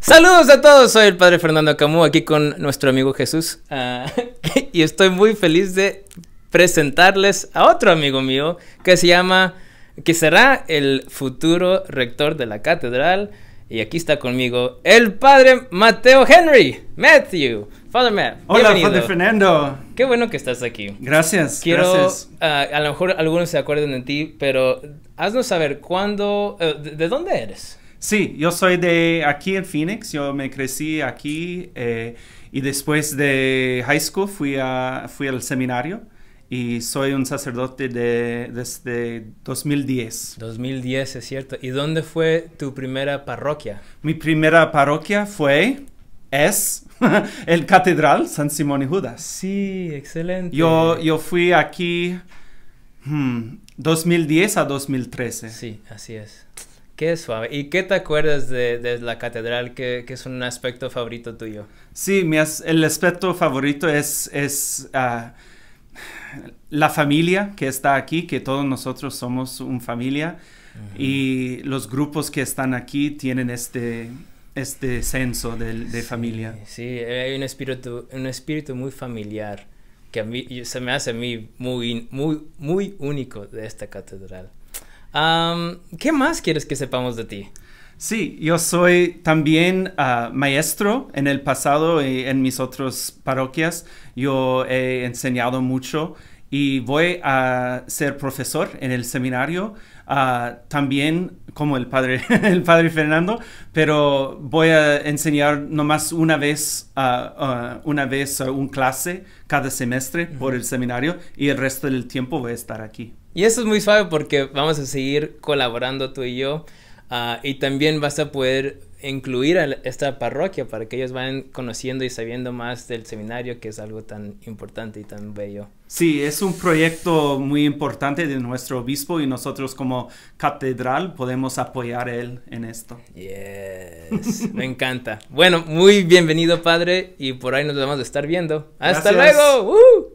Saludos a todos, soy el padre Fernando Camus aquí con nuestro amigo Jesús ah, y estoy muy feliz de presentarles a otro amigo mío que se llama, que será el futuro rector de la catedral y aquí está conmigo el padre Mateo Henry, Matthew, Father Matt. Hola, Padre Fernando. Qué bueno que estás aquí. Gracias. Quiero, gracias. Ah, a lo mejor algunos se acuerden de ti, pero haznos saber cuándo, eh, de dónde eres. Sí, yo soy de aquí en Phoenix, yo me crecí aquí eh, y después de high school fui, a, fui al seminario y soy un sacerdote de, desde 2010. 2010, es cierto. ¿Y dónde fue tu primera parroquia? Mi primera parroquia fue, es, el Catedral San Simón y Judas. Sí, excelente. Yo, yo fui aquí 2010 hmm, a 2013. Sí, así es. Qué suave. ¿Y qué te acuerdas de, la catedral que, es un aspecto favorito tuyo? Sí, el aspecto favorito es, ah, la familia que está aquí, que todos nosotros somos una familia y los grupos que están aquí tienen este, este senso de, familia. Sí, hay un espíritu, un espíritu muy familiar que a mí, se me hace mí muy, muy, muy único de esta catedral. ¿Qué más quieres que sepamos de ti? Sí, yo soy también ah, maestro en el pasado y en mis otras parroquias. Yo he enseñado mucho y voy a ser profesor en el seminario, ah, también como el padre, el padre Fernando, pero voy a enseñar nomás una vez, ah, una vez un clase cada semestre por el seminario y el resto del tiempo voy a estar aquí. Y eso es muy suave porque vamos a seguir colaborando tú y yo. Ah, y también vas a poder incluir a esta parroquia para que ellos vayan conociendo y sabiendo más del seminario, que es algo tan importante y tan bello. Sí, es un proyecto muy importante de nuestro obispo y nosotros como catedral podemos apoyar él en esto. Yes, me encanta. Bueno, muy bienvenido padre y por ahí nos vamos a estar viendo. Hasta luego. ¡Uh!